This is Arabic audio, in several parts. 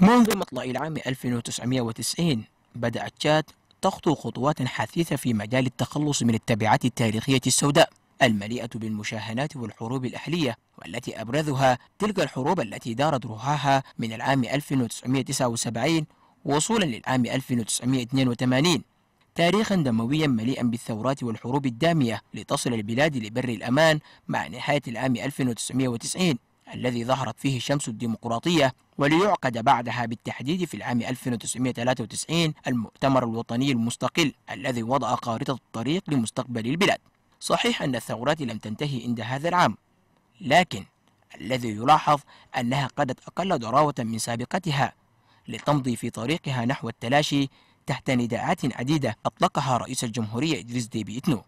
منذ مطلع العام 1990 بدأت تشاد تخطو خطوات حثيثة في مجال التخلص من التبعات التاريخية السوداء المليئة بالمشاهنات والحروب الأهلية والتي أبرزها تلك الحروب التي دارت رهاها من العام 1979 وصولا للعام 1982 تاريخا دمويا مليئا بالثورات والحروب الدامية لتصل البلاد لبر الأمان مع نهاية العام 1990 الذي ظهرت فيه شمس الديمقراطية وليعقد بعدها بالتحديد في العام 1993 المؤتمر الوطني المستقل الذي وضع خارطة الطريق لمستقبل البلاد صحيح أن الثورات لم تنتهي عند هذا العام لكن الذي يلاحظ أنها قدت أقل ضراوة من سابقتها لتمضي في طريقها نحو التلاشي تحت نداءات عديدة أطلقها رئيس الجمهورية إدريس ديبي إتنو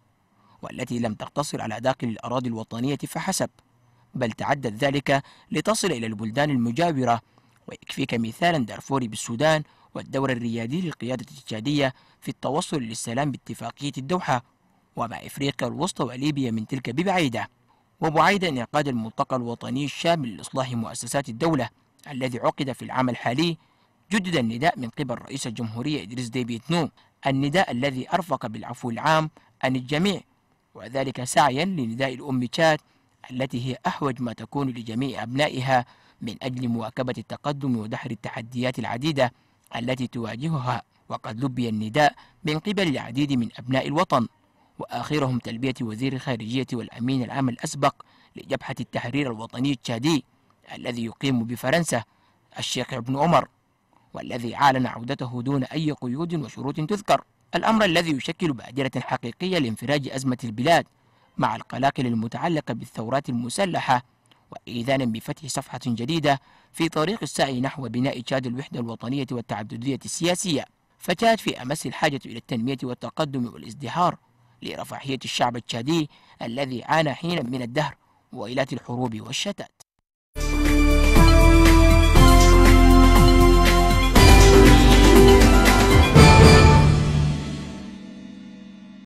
والتي لم تقتصر على داخل الأراضي الوطنية فحسب بل تعدت ذلك لتصل إلى البلدان المجاورة ويكفيك مثالا دارفوري بالسودان والدور الريادي للقيادة التشادية في التوصل للسلام باتفاقية الدوحة وما إفريقيا الوسطى وليبيا من تلك ببعيدة وبعيد انعقاد الملتقى الوطني الشامل لإصلاح مؤسسات الدولة الذي عقد في العام الحالي جدد النداء من قبل رئيس الجمهورية إدريس ديبي تنو النداء الذي أرفق بالعفو العام عن الجميع وذلك سعيا لنداء الأم تشاد التي هي أحوج ما تكون لجميع أبنائها من أجل مواكبة التقدم ودحر التحديات العديدة التي تواجهها وقد لبي النداء من قبل العديد من أبناء الوطن وآخرهم تلبية وزير الخارجية والأمين العام الأسبق لجبهة التحرير الوطني التشادي الذي يقيم بفرنسا الشيخ ابن عمر والذي أعلن عودته دون أي قيود وشروط تذكر الأمر الذي يشكل بادرة حقيقية لانفراج أزمة البلاد مع القلاقل المتعلقة بالثورات المسلحة وإيذانا بفتح صفحة جديدة في طريق السعي نحو بناء تشاد الوحدة الوطنية والتعددية السياسية فتشاد في أمس الحاجة إلى التنمية والتقدم والازدهار لرفاهية الشعب التشادي الذي عانى حينا من الدهر وإلات الحروب والشتات